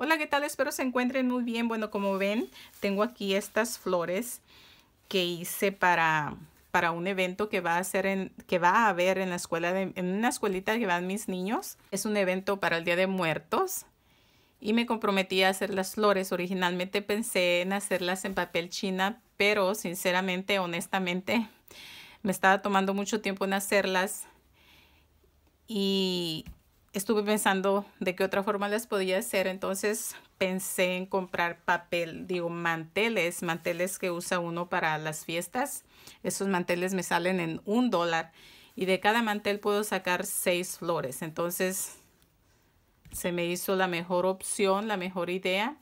Hola, ¿qué tal? Espero se encuentren muy bien. Bueno, como ven, tengo aquí estas flores que hice para, para un evento que va a ser en, que va a haber en la escuela de, en una escuelita que van mis niños. Es un evento para el Día de Muertos y me comprometí a hacer las flores. Originalmente pensé en hacerlas en papel china, pero sinceramente, honestamente, me estaba tomando mucho tiempo en hacerlas y estuve pensando de qué otra forma las podía hacer, entonces pensé en comprar papel, digo manteles, manteles que usa uno para las fiestas. Esos manteles me salen en un dólar y de cada mantel puedo sacar seis flores. Entonces se me hizo la mejor opción, la mejor idea.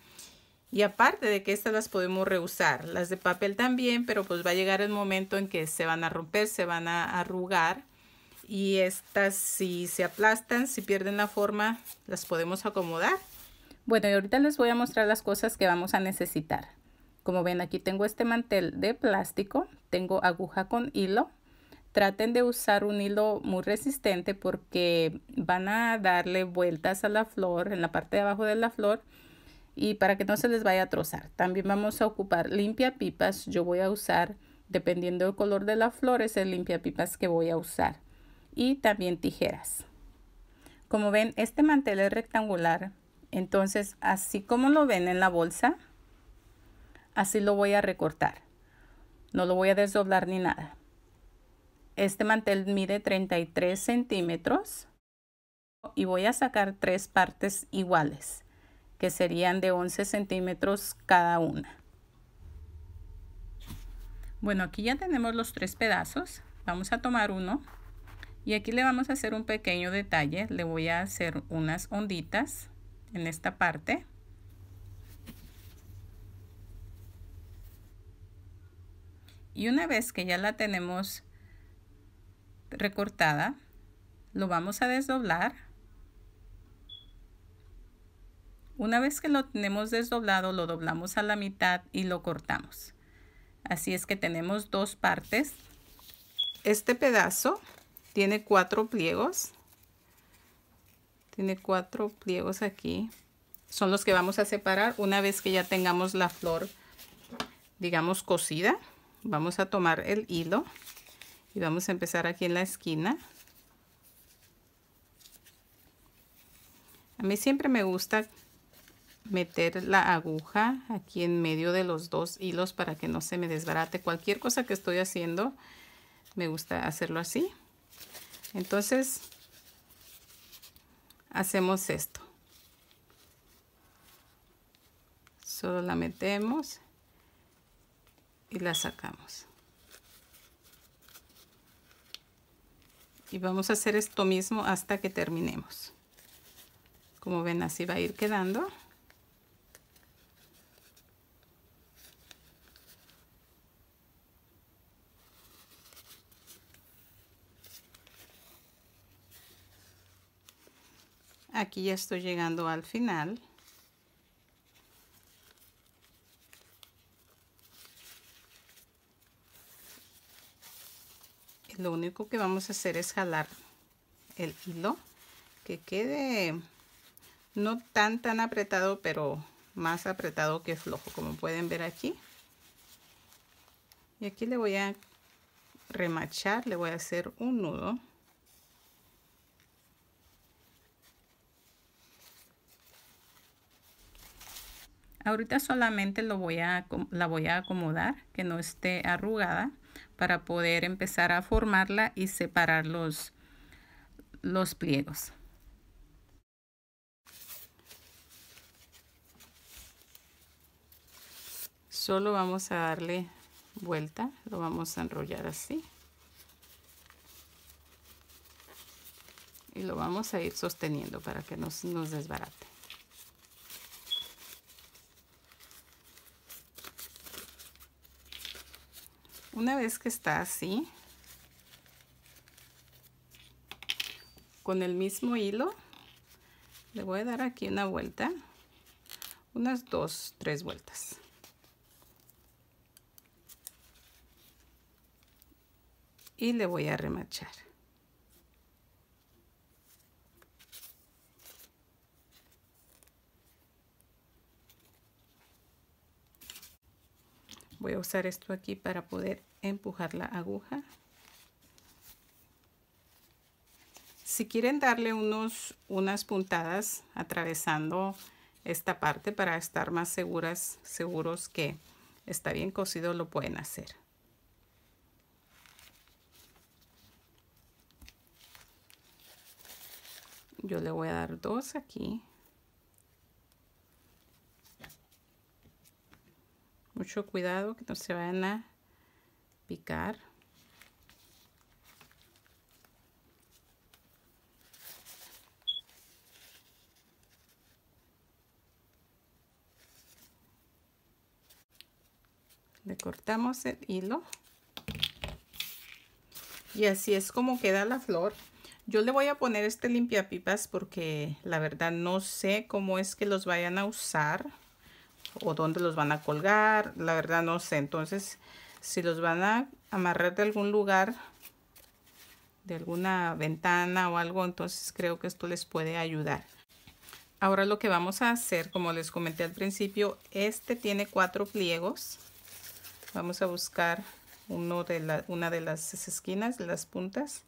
Y aparte de que estas las podemos reusar, las de papel también, pero pues va a llegar el momento en que se van a romper, se van a arrugar y estas si se aplastan, si pierden la forma, las podemos acomodar. Bueno, y ahorita les voy a mostrar las cosas que vamos a necesitar. Como ven, aquí tengo este mantel de plástico, tengo aguja con hilo. Traten de usar un hilo muy resistente porque van a darle vueltas a la flor, en la parte de abajo de la flor, y para que no se les vaya a trozar. También vamos a ocupar limpia pipas. Yo voy a usar, dependiendo del color de la flor, es el limpia pipas que voy a usar y también tijeras. Como ven, este mantel es rectangular, entonces así como lo ven en la bolsa, así lo voy a recortar. No lo voy a desdoblar ni nada. Este mantel mide 33 centímetros y voy a sacar tres partes iguales, que serían de 11 centímetros cada una. Bueno, aquí ya tenemos los tres pedazos. Vamos a tomar uno y aquí le vamos a hacer un pequeño detalle. Le voy a hacer unas onditas en esta parte. Y una vez que ya la tenemos recortada, lo vamos a desdoblar. Una vez que lo tenemos desdoblado, lo doblamos a la mitad y lo cortamos. Así es que tenemos dos partes. Este pedazo tiene cuatro pliegos. Tiene cuatro pliegos aquí. Son los que vamos a separar una vez que ya tengamos la flor, digamos, cocida Vamos a tomar el hilo y vamos a empezar aquí en la esquina. A mí siempre me gusta meter la aguja aquí en medio de los dos hilos para que no se me desbarate. Cualquier cosa que estoy haciendo, me gusta hacerlo así entonces hacemos esto solo la metemos y la sacamos y vamos a hacer esto mismo hasta que terminemos como ven así va a ir quedando aquí ya estoy llegando al final lo único que vamos a hacer es jalar el hilo que quede no tan tan apretado pero más apretado que flojo como pueden ver aquí y aquí le voy a remachar le voy a hacer un nudo Ahorita solamente lo voy a, la voy a acomodar, que no esté arrugada, para poder empezar a formarla y separar los, los pliegos. Solo vamos a darle vuelta, lo vamos a enrollar así. Y lo vamos a ir sosteniendo para que no nos desbarate. una vez que está así, con el mismo hilo, le voy a dar aquí una vuelta, unas dos, tres vueltas. Y le voy a remachar. Voy a usar esto aquí para poder empujar la aguja si quieren darle unos unas puntadas atravesando esta parte para estar más seguras seguros que está bien cosido lo pueden hacer yo le voy a dar dos aquí mucho cuidado que no se vayan a picar le cortamos el hilo y así es como queda la flor yo le voy a poner este limpiapipas porque la verdad no sé cómo es que los vayan a usar o dónde los van a colgar la verdad no sé entonces si los van a amarrar de algún lugar de alguna ventana o algo entonces creo que esto les puede ayudar ahora lo que vamos a hacer como les comenté al principio este tiene cuatro pliegos vamos a buscar uno de la, una de las esquinas las puntas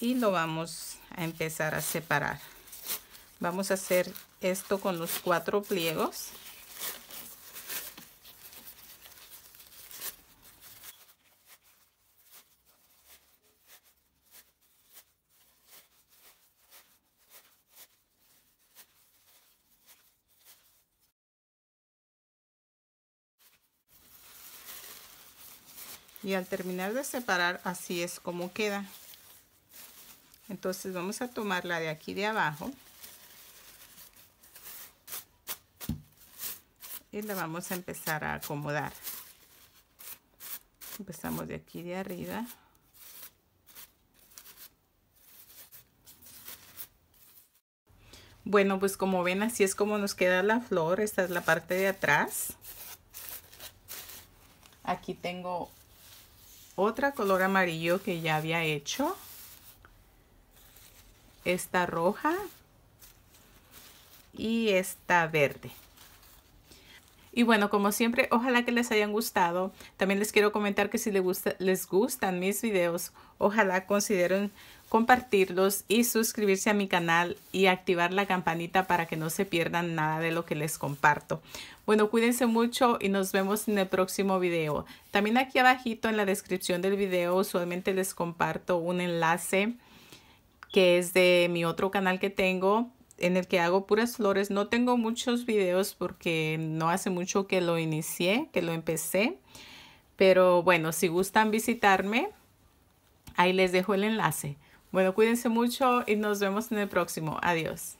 y lo vamos a empezar a separar vamos a hacer esto con los cuatro pliegos y al terminar de separar así es como queda entonces vamos a tomar la de aquí de abajo y la vamos a empezar a acomodar empezamos de aquí de arriba Bueno, pues como ven, así es como nos queda la flor. Esta es la parte de atrás. Aquí tengo otra color amarillo que ya había hecho. Esta roja y esta verde. Y bueno, como siempre, ojalá que les hayan gustado. También les quiero comentar que si les, gusta, les gustan mis videos, ojalá consideren compartirlos y suscribirse a mi canal y activar la campanita para que no se pierdan nada de lo que les comparto. Bueno, cuídense mucho y nos vemos en el próximo video. También aquí abajito en la descripción del video usualmente les comparto un enlace que es de mi otro canal que tengo en el que hago puras flores. No tengo muchos videos porque no hace mucho que lo inicié, que lo empecé. Pero bueno, si gustan visitarme, ahí les dejo el enlace. Bueno, cuídense mucho y nos vemos en el próximo. Adiós.